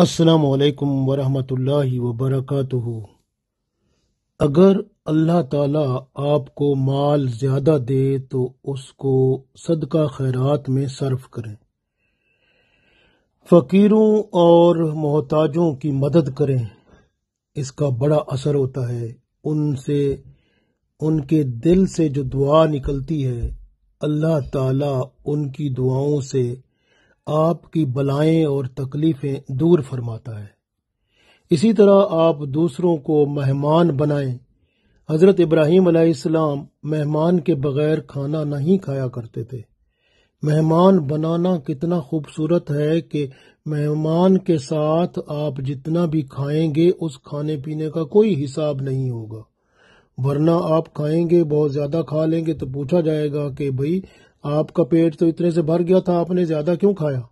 अस्सलाम वालेकुम वरहमतुल्लाहि वबरकातुहु अगर अल्लाह ताला आपको माल ज़्यादा दे तो उसको सदका खैरात में सर्फ करें फ़कीरों और मोहताजों की मदद करें इसका बड़ा असर होता है उनसे उनके दिल से जो दुआ निकलती है अल्लाह ताला उनकी दुआओं से आपकी बलाएं और तकलीफें दूर फरमाता है इसी तरह आप दूसरों को मेहमान बनाएं हज़रत इब्राहिम अलैहिस्सलाम मेहमान के बगैर खाना नहीं खाया करते थे मेहमान बनाना कितना खूबसूरत है कि मेहमान के साथ आप जितना भी खाएंगे उस खाने पीने का कोई हिसाब नहीं होगा वरना आप खाएंगे बहुत ज़्यादा खा लेंगे तो पूछा जाएगा कि भाई आपका पेट तो इतने से भर गया था आपने ज्यादा क्यों खाया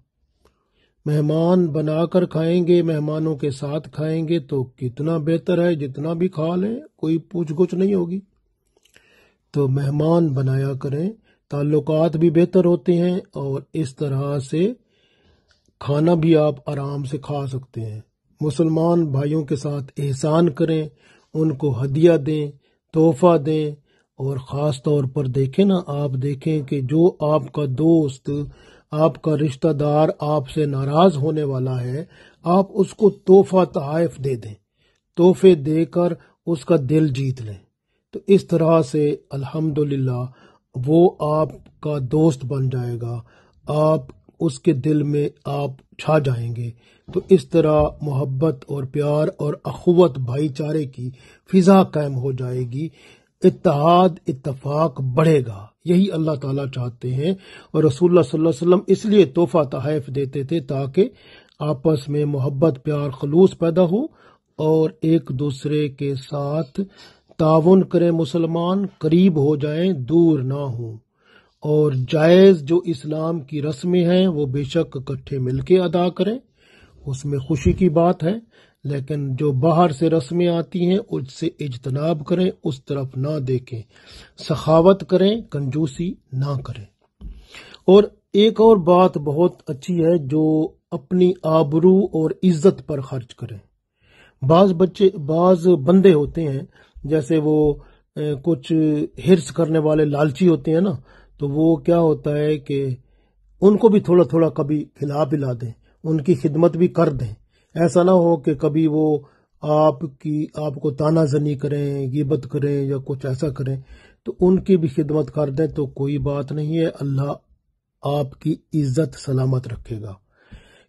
मेहमान बनाकर खाएंगे मेहमानों के साथ खाएंगे तो कितना बेहतर है जितना भी खा लें कोई पूछ गुछ नहीं होगी तो मेहमान बनाया करें ताल्लुकात भी बेहतर होते हैं और इस तरह से खाना भी आप आराम से खा सकते हैं मुसलमान भाइयों के साथ एहसान करें उनको हदिया दें तोहफा दें और ख़ास तौर पर देखें ना आप देखें कि जो आपका दोस्त आपका रिश्तेदार आपसे नाराज़ होने वाला है आप उसको तोहफा तहफ़ दे दें तोहफे देकर उसका दिल जीत लें तो इस तरह से अल्हम्दुलिल्लाह वो आपका दोस्त बन जाएगा आप उसके दिल में आप छा जाएंगे तो इस तरह मोहब्बत और प्यार और अखवत भाईचारे की फिजा कायम हो जाएगी इतिहाद इतफाक बढ़ेगा यही अल्लाह ताला चाहते हैं और रसूलुल्लाह सल्लल्लाहु अलैहि वसल्लम इसलिए तोहफा तहफ देते थे ताकि आपस में मोहब्बत प्यार खलूस पैदा हो और एक दूसरे के साथ ताउन करें मुसलमान करीब हो जाएं दूर ना हो और जायज़ जो इस्लाम की रस्में हैं वो बेशक इकट्ठे मिलके अदा करें उसमें खुशी की बात है लेकिन जो बाहर से रस्में आती हैं उससे इजतनाब करें उस तरफ ना देखें सखावत करें कंजूसी ना करें और एक और बात बहुत अच्छी है जो अपनी आबरू और इज्जत पर खर्च करें बाज बच्चे बाज बंदे होते हैं जैसे वो कुछ हिर्स करने वाले लालची होते हैं ना तो वो क्या होता है कि उनको भी थोड़ा थोड़ा कभी खिला पिला दें उनकी खिदमत भी कर दें ऐसा ना हो कि कभी वो आपकी आपको ताना जनी करें गिबत करें या कुछ ऐसा करें तो उनकी भी खिदमत कर दें तो कोई बात नहीं है अल्लाह आपकी इज्जत सलामत रखेगा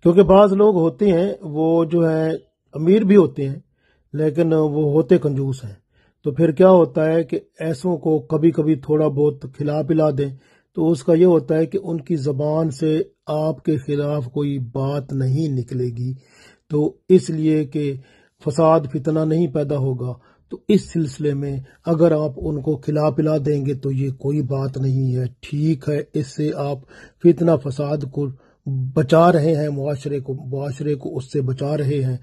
क्योंकि बाज लोग होते हैं वो जो है अमीर भी होते हैं लेकिन वो होते कंजूस हैं तो फिर क्या होता है कि ऐसों को कभी कभी थोड़ा बहुत खिला पिला दें तो उसका यह होता है कि उनकी जबान से आपके खिलाफ कोई बात नहीं निकलेगी तो इसलिए कि फसाद फितना नहीं पैदा होगा तो इस सिलसिले में अगर आप उनको खिला पिला देंगे तो ये कोई बात नहीं है ठीक है इससे आप फितना फसाद को बचा रहे हैं मुआरे को मुआरे को उससे बचा रहे हैं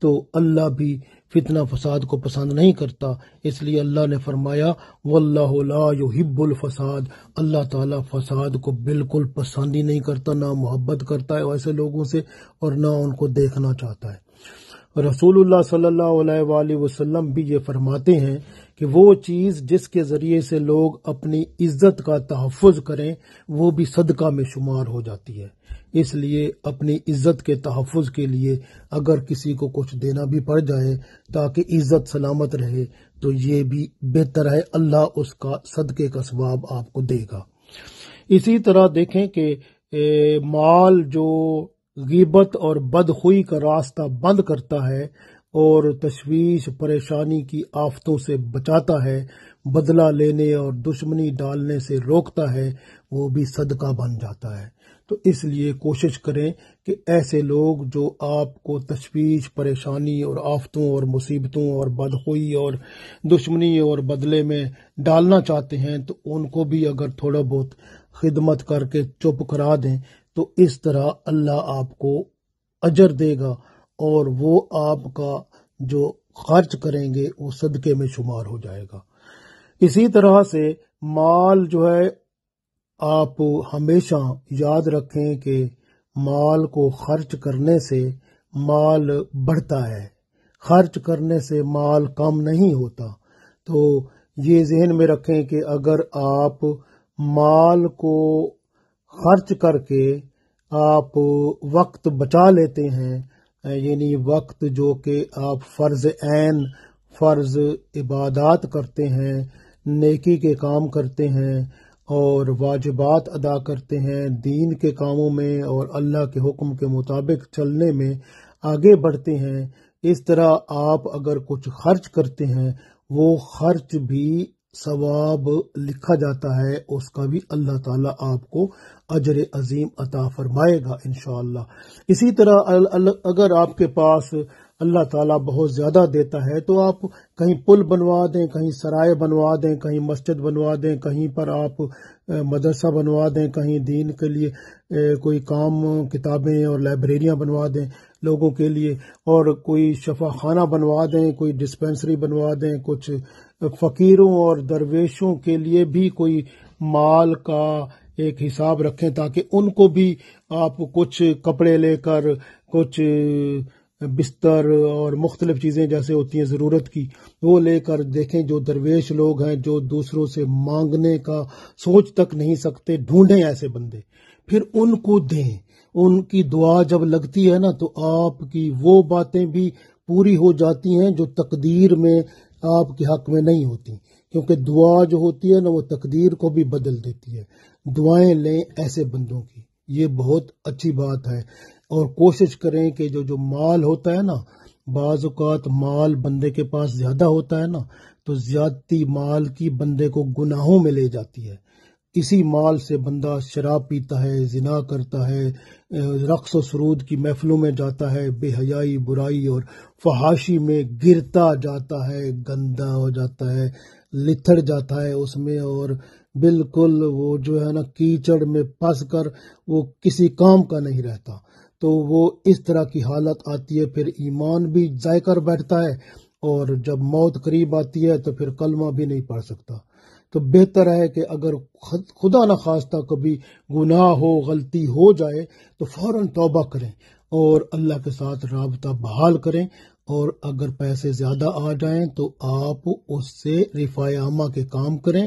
तो अल्लाह भी फितना फसाद को पसंद नहीं करता इसलिए अल्लाह ने फरमाया वल्लाहिब्बुल फसाद अल्लाह ताला फसाद को बिल्कुल पसंद ही नहीं करता ना मोहब्बत करता है ऐसे लोगों से और ना उनको देखना चाहता है रसूल सल्लल्लाहु भी ये फरमाते हैं कि वो चीज़ जिसके ज़रिए से लोग अपनी इज्जत का तहफ़ करें वो भी सदका में शुमार हो जाती है इसलिए अपनी इज्जत के तहफ़ के लिए अगर किसी को कुछ देना भी पड़ जाए ताकि इज्जत सलामत रहे तो ये भी बेहतर है अल्लाह उसका सदके का स्वाब आपको देगा इसी तरह देखें कि माल जो गीबत और बदखुई का रास्ता बंद करता है और तशवीश परेशानी की आफतों से बचाता है बदला लेने और दुश्मनी डालने से रोकता है वो भी सदका बन जाता है तो इसलिए कोशिश करें कि ऐसे लोग जो आपको तशवीश परेशानी और आफतों और मुसीबतों और बदखुई और दुश्मनी और बदले में डालना चाहते हैं तो उनको भी अगर थोड़ा बहुत खिदमत करके चुप करा दें तो इस तरह अल्लाह आपको अजर देगा और वो आपका जो खर्च करेंगे वो सदक़े में शुमार हो जाएगा इसी तरह से माल जो है आप हमेशा याद रखें कि माल को खर्च करने से माल बढ़ता है खर्च करने से माल कम नहीं होता तो ये जहन में रखें कि अगर आप माल को खर्च करके आप वक्त बचा लेते हैं यानी वक्त जो कि आप फ़र्ज़ ऐन फ़र्ज़ इबादत करते हैं नेकी के काम करते हैं और वाजबात अदा करते हैं दीन के कामों में और अल्लाह के हुक्म के मुताबिक चलने में आगे बढ़ते हैं इस तरह आप अगर कुछ खर्च करते हैं वो खर्च भी सवाब लिखा जाता है उसका भी अल्लाह ताला आपको अजर अजीम अता फरमाएगा इनशाला इसी तरह अगर आपके पास अल्लाह ताला बहुत ज्यादा देता है तो आप कहीं पुल बनवा दें कहीं सराय बनवा दें कहीं मस्जिद बनवा दें कहीं पर आप मदरसा बनवा दें कहीं दीन के लिए कोई काम किताबें और लाइब्रेरियां बनवा दें लोगों के लिए और कोई शफाखाना बनवा दें कोई डिस्पेंसरी बनवा दें कुछ फकीरों और दरवेशों के लिए भी कोई माल का एक हिसाब रखें ताकि उनको भी आप कुछ कपड़े लेकर कुछ बिस्तर और मुख्तलिफ चीज़ें जैसे होती हैं ज़रूरत की वो लेकर देखें जो दरवेश लोग हैं जो दूसरों से मांगने का सोच तक नहीं सकते ढूंढें ऐसे बंदे फिर उनको दें उनकी दुआ जब लगती है ना तो आपकी वो बातें भी पूरी हो जाती हैं जो तकदीर में आपके हक में नहीं होती क्योंकि दुआ जो होती है ना वो तकदीर को भी बदल देती है दुआएं लें ऐसे बंदों की ये बहुत अच्छी बात है और कोशिश करें कि जो जो माल होता है ना बाज़ात माल बंदे के पास ज़्यादा होता है ना तो ज्यादती माल की बंदे को गुनाहों में ले जाती है इसी माल से बंदा शराब पीता है जिना करता है रक्स सरूद की महफिलों में जाता है बेहयाई बुराई और फहाशी में गिरता जाता है गंदा हो जाता है लिथड़ जाता है उसमें और बिल्कुल वो जो है ना कीचड़ में फंस कर वो किसी काम का नहीं रहता तो वो इस तरह की हालत आती है फिर ईमान भी जायकर बैठता है और जब मौत करीब आती है तो फिर कलमा भी नहीं पढ़ सकता तो बेहतर है कि अगर खुदा न खास्ता कभी गुनाह हो गलती हो जाए तो फौरन तोबा करें और अल्लाह के साथ रबता बहाल करें और अगर पैसे ज़्यादा आ जाएं तो आप उससे रिफायामा के काम करें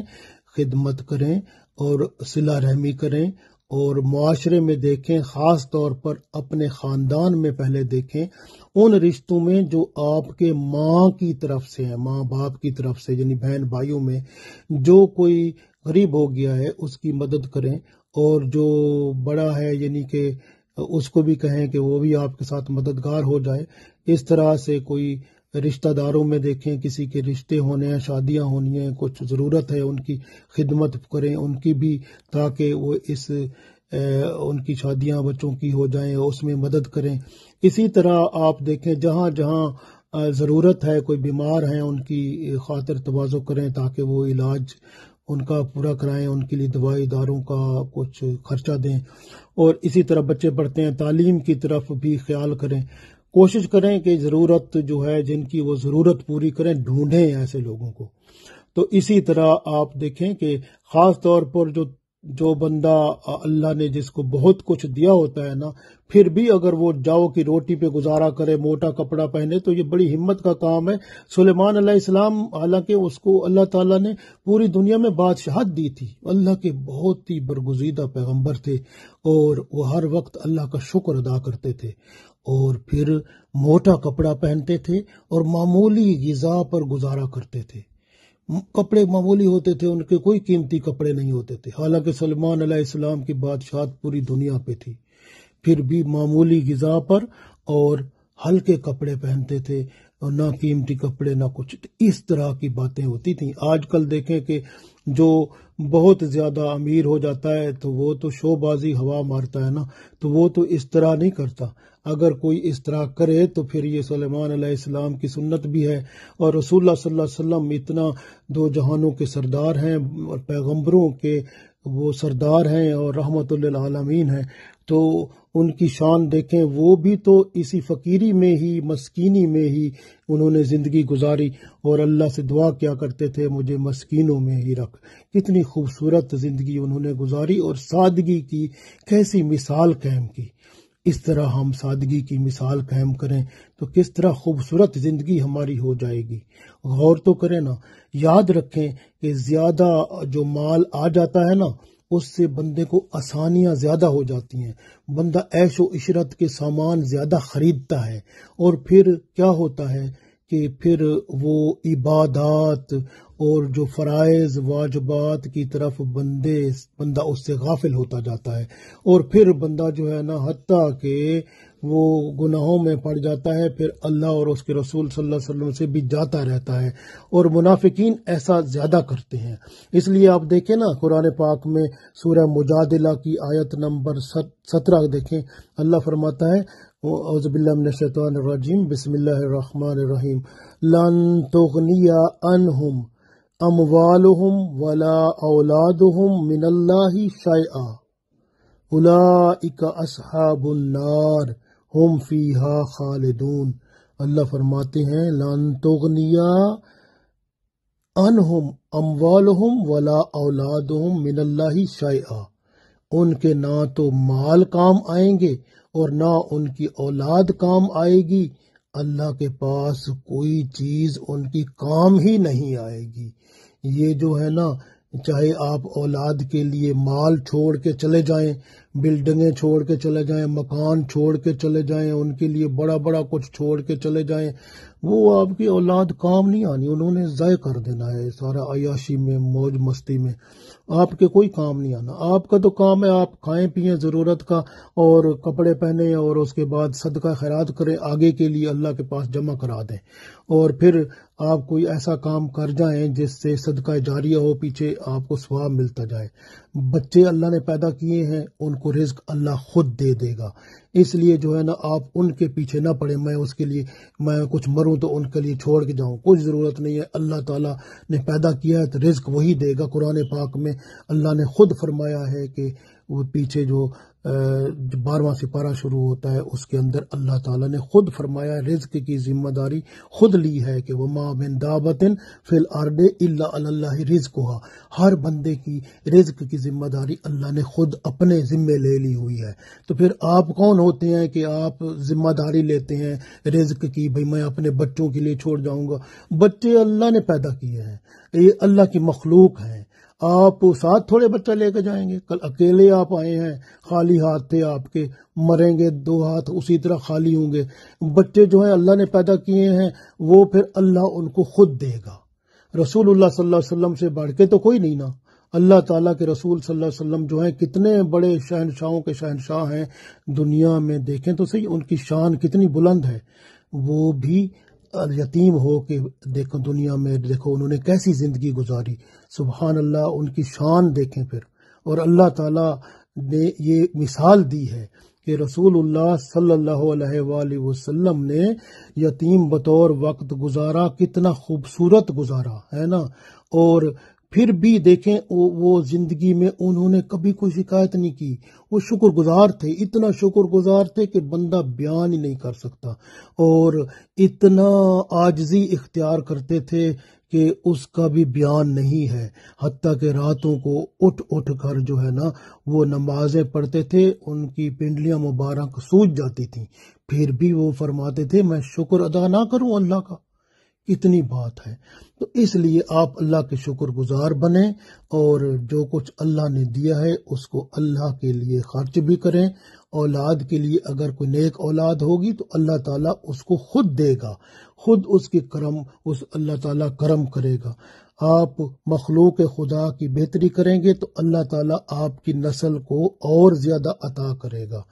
खिदमत करें और सिला रहमी करें और माशरे में देखें ख़ास तौर पर अपने ख़ानदान में पहले देखें उन रिश्तों में जो आपके माँ की तरफ से हैं माँ बाप की तरफ से यानी बहन भाइयों में जो कोई गरीब हो गया है उसकी मदद करें और जो बड़ा है यानी कि उसको भी कहें कि वो भी आपके साथ मददगार हो जाए इस तरह से कोई रिश्तेदारों में देखें किसी के रिश्ते होने हैं शादियां होनी हैं कुछ ज़रूरत है उनकी खिदमत करें उनकी भी ताकि वो इस उनकी शादियां बच्चों की हो जाएं उसमें मदद करें इसी तरह आप देखें जहां जहां ज़रूरत है कोई बीमार हैं उनकी खातर तोज़ो करें ताकि वो इलाज उनका पूरा कराएं उनके लिए दवाई दारों का कुछ खर्चा दें और इसी तरह बच्चे पढ़ते हैं तालीम की तरफ भी ख्याल करें कोशिश करें कि ज़रूरत जो है जिनकी वो ज़रूरत पूरी करें ढूंढें ऐसे लोगों को तो इसी तरह आप देखें कि ख़ास तौर पर जो जो बंदा अल्लाह ने जिसको बहुत कुछ दिया होता है ना फिर भी अगर वो जाओ की रोटी पे गुजारा करे मोटा कपड़ा पहने तो ये बड़ी हिम्मत का काम है सुलेमान इस्लाम हालांकि उसको अल्लाह ताला ने पूरी दुनिया में बादशाहत दी थी अल्लाह के बहुत ही बरगुजीदा पैगम्बर थे और वो हर वक्त अल्लाह का शुक्र अदा करते थे और फिर मोटा कपड़ा पहनते थे और मामूली गज़ा पर गुजारा करते थे कपड़े मामूली होते थे उनके कोई कीमती कपड़े नहीं होते थे हालांकि सलमान अलैहिस्सलाम की बादशाहत पूरी दुनिया पे थी फिर भी मामूली गज़ा पर और हल्के कपड़े पहनते थे और ना कीमती कपड़े ना कुछ तो इस तरह की बातें होती थी आजकल देखें कि जो बहुत ज्यादा अमीर हो जाता है तो वो तो शोबाजी हवा मारता है ना तो वो तो इस तरह नहीं करता अगर कोई इस तरह करे तो फिर ये सलेमान सलेमान की सुन्नत भी है और रसूल वसम इतना दो जहानों के सरदार हैं और पैगम्बरों के वो सरदार हैं और रहमत आलमीन हैं तो उनकी शान देखें वो भी तो इसी फ़कीरी में ही मस्कीनी में ही उन्होंने ज़िंदगी गुजारी और अल्लाह से दुआ क्या करते थे मुझे मस्कीनों में ही रख कितनी खूबसूरत ज़िंदगी उन्होंने गुजारी और सादगी की कैसी मिसाल कैम की इस तरह हम सादगी की मिसाल कायम करें तो किस तरह खूबसूरत ज़िंदगी हमारी हो जाएगी गौर तो करें ना याद रखें कि ज़्यादा जो माल आ जाता है ना उससे बंदे को आसानियां ज़्यादा हो जाती हैं बंदा ऐशो इशरत के सामान ज़्यादा ख़रीदता है और फिर क्या होता है कि फिर वो इबादत और जो फ़रज़ वाजबात की तरफ बंदे बंदा उससे गाफिल होता जाता है और फिर बंदा जो है ना हती के वो गुनाहों में पड़ जाता है फिर अल्लाह और उसके रसूल सल्लल्लाहु अलैहि वसल्लम से भी जाता रहता है और मुनाफिकीन ऐसा ज़्यादा करते हैं इसलिए आप देखें ना कुरान पाक में सूर्य मुजादिला की आयत नंबर सत्रह देखें अल्लाह फरमाता है औज़बिल्लाशतवानरजीम बसमीम लन अनहुम अमवालहुम वला औलादहुम शाया हम खालिदून अल्लाह फरमाते हैं लन तगनिया अनहुम अमवालहुम वला औलादहुम मिनल्ला शाया उनके ना तो माल काम आएंगे और ना उनकी औलाद काम आएगी अल्लाह के पास कोई चीज उनकी काम ही नहीं आएगी ये जो है ना चाहे आप औलाद के लिए माल छोड़ के चले जाएं बिल्डिंगें छोड़ के चले जाएं मकान छोड़ के चले जाएं उनके लिए बड़ा बड़ा कुछ छोड़ के चले जाएं वो आपकी औलाद काम नहीं आनी उन्होंने जय कर देना है सारा अयाशी में मौज मस्ती में आपके कोई काम नहीं आना आपका तो काम है आप खाएं पिए ज़रूरत का और कपड़े पहने और उसके बाद सदका खैरात करें आगे के लिए अल्लाह के पास जमा करा दें और फिर आप कोई ऐसा काम कर जाएं जिससे सदका जारिया हो पीछे आपको स्वाब मिलता जाए बच्चे अल्लाह ने पैदा किए हैं उनको रिस्क अल्लाह खुद दे देगा इसलिए जो है ना आप उनके पीछे ना पड़े मैं उसके लिए मैं कुछ मरू दूं तो उनके लिए छोड़ के जाऊं कुछ ज़रूरत नहीं है अल्लाह ताला ने पैदा किया है तो रिज्क वही देगा कुरान पाक में अल्लाह ने खुद फरमाया है कि वो पीछे जो बारवा सिपारा शुरू होता है उसके अंदर अल्लाह ताला ने खुद फरमाया रिज्क की जिम्मेदारी खुद ली है कि वह बिन दावतिन फिल आर्डे अल्लाह रिज्क हुआ हर बंदे की रिज्क की जिम्मेदारी अल्लाह ने खुद अपने जिम्मे ले ली हुई है तो फिर आप कौन होते हैं कि आप जिम्मेदारी लेते हैं रिज्क की भाई मैं अपने बच्चों के लिए छोड़ जाऊंगा बच्चे अल्लाह ने पैदा किए हैं ये अल्लाह की मखलूक हैं आप साथ थोड़े बच्चा लेके जाएंगे कल अकेले आप आए हैं खाली हाथ थे आपके मरेंगे दो हाथ उसी तरह खाली होंगे बच्चे जो है अल्लाह ने पैदा किए हैं वो फिर अल्लाह उनको खुद देगा रसूल वसल्लम से बढ़ के तो कोई नहीं ना अल्लाह ताला के रसूल सल्लल्लाहु अलैहि वसल्लम जो हैं कितने बड़े शहनशाहों के शहनशाह हैं दुनिया में देखें तो सही उनकी शान कितनी बुलंद है वो भी यतीम हो के देखो दुनिया में देखो उन्होंने कैसी ज़िंदगी गुजारी सुबहान अल्लाह उनकी शान देखें फिर और अल्लाह ताला ने ये मिसाल दी है कि रसूल सल्लल्लाहु वसल्लम ने यतीम बतौर वक्त गुजारा कितना खूबसूरत गुजारा है ना और फिर भी देखें वो वो ज़िंदगी में उन्होंने कभी कोई शिकायत नहीं की वो शुक्रगुजार थे इतना शुक्रगुजार थे कि बंदा बयान ही नहीं कर सकता और इतना आजजी इख्तियार करते थे कि उसका भी बयान नहीं है हती के रातों को उठ उठ कर जो है ना वो नमाजें पढ़ते थे उनकी पिंडलियां मुबारक सूझ जाती थी फिर भी वो फरमाते थे मैं शुक्र अदा ना करूं अल्लाह का इतनी बात है तो इसलिए आप अल्लाह के शुक्रगुजार बने और जो कुछ अल्लाह ने दिया है उसको अल्लाह के लिए खर्च भी करें औलाद के लिए अगर कोई नेक औलाद होगी तो अल्लाह ताला उसको खुद देगा खुद उसके करम उस अल्लाह ताला करम करेगा आप मखलूक खुदा की बेहतरी करेंगे तो अल्लाह ताला आपकी नस्ल को और ज्यादा अता करेगा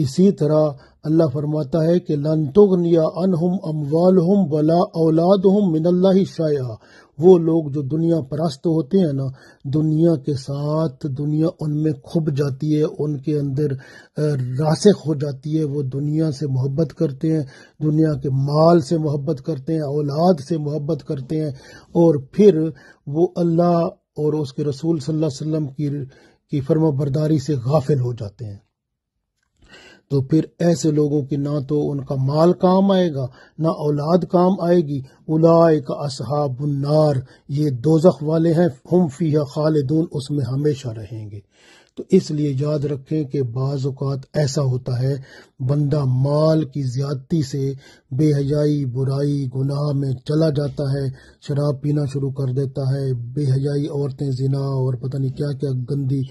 इसी तरह अल्लाह फरमाता है कि लनतुगनिया अनहुम अमवाल हम वला औलाद हम मिनल्ला शाया वो लोग जो दुनिया परस्त होते हैं ना दुनिया के साथ दुनिया उनमें खुब जाती है उनके अंदर रासिक हो जाती है वो दुनिया से मोहब्बत करते हैं दुनिया के माल से मोहब्बत करते हैं औलाद से मोहब्बत करते हैं और फिर वो अल्लाह और उसके रसूल सल्लल्लाहु अलैहि वसल्लम की, की फर्मा बरदारी से गाफिल हो जाते हैं तो फिर ऐसे लोगों की ना तो उनका माल काम आएगा ना औलाद काम आएगी उलाय का असहाबुन्नार ये दोजख वाले हैं हम फी खालिदून उसमें हमेशा रहेंगे तो इसलिए याद रखें कि बाज़ात ऐसा होता है बंदा माल की ज्यादती से बेहजाई बुराई गुनाह में चला जाता है शराब पीना शुरू कर देता है बेहजाई औरतें जिना और पता नहीं क्या क्या गंदी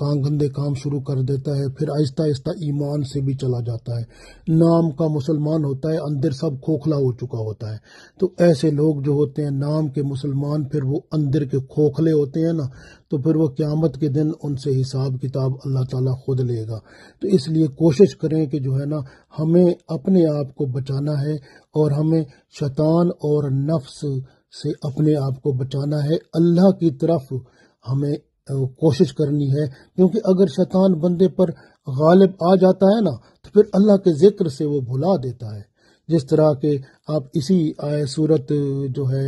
काम गंदे काम शुरू कर देता है फिर आहिस्ता आहिस्ता ईमान से भी चला जाता है नाम का मुसलमान होता है अंदर सब खोखला हो चुका होता है तो ऐसे लोग जो होते हैं नाम के मुसलमान फिर वो अंदर के खोखले होते हैं ना तो फिर वो क्यामत के दिन उनसे हिसाब किताब अल्लाह ताला खुद लेगा तो इसलिए कोशिश करें कि जो है ना हमें अपने आप को बचाना है और हमें शैतान और नफ्स से अपने आप को बचाना है अल्लाह की तरफ हमें तो कोशिश करनी है क्योंकि अगर शैतान बंदे पर गालिब आ जाता है ना तो फिर अल्लाह के जिक्र से वो भुला देता है जिस तरह के आप इसी आय सूरत जो है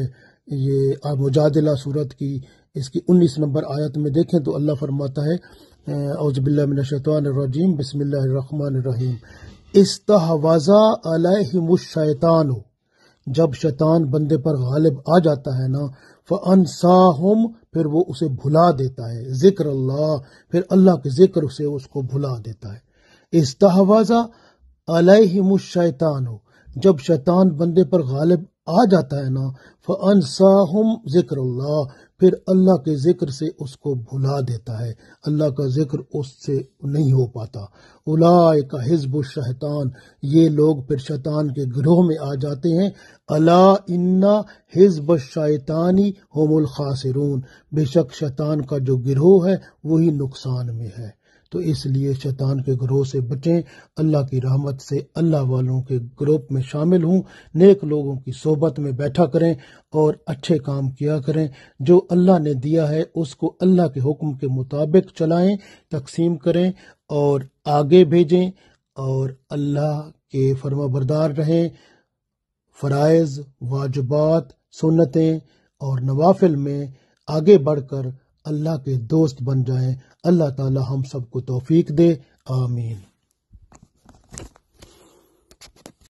ये मुजादला सूरत की इसकी उन्नीस नंबर आयत में देखें तो अल्लाह फरमाता है औजबिल्लाशतवानरजीम बसमिल्लाम इस्तवाज़ा अलहमुशैतान जब शैतान बंदे पर गालिब आ जाता है ना फ़नसाहम फिर वो उसे भुला देता है जिक्र अल्लाह फिर अल्लाह के जिक्र उसे उसको भुला देता है इस तहवाजा अलहमुशैतान हो जब शैतान बंदे पर गालिब आ जाता है ना फ़नसाहम ज़िक्र फिर अल्लाह के ज़िक्र से उसको भुला देता है अल्लाह का ज़िक्र उससे नहीं हो पाता उलाय का हिजब शैतान ये लोग फिर शैतान के गिरोह में आ जाते हैं अला इन्ना हिजब शैतानी होमुल खासरून बेशक शैतान का जो गिरोह है वही नुकसान में है तो इसलिए शैतान के ग्रोह से बचें अल्लाह की रहमत से अल्लाह वालों के ग्रुप में शामिल हों नेक लोगों की सोहबत में बैठा करें और अच्छे काम किया करें जो अल्लाह ने दिया है उसको अल्लाह के हुक्म के मुताबिक चलाएं तकसीम करें और आगे भेजें और अल्लाह के फर्मा बरदार रहें फ़रज़ वाजबात सुन्नतें और नवाफिल में आगे बढ़कर अल्लाह के दोस्त बन जाएं अल्लाह ताला हम सबको तौफीक दे आमीन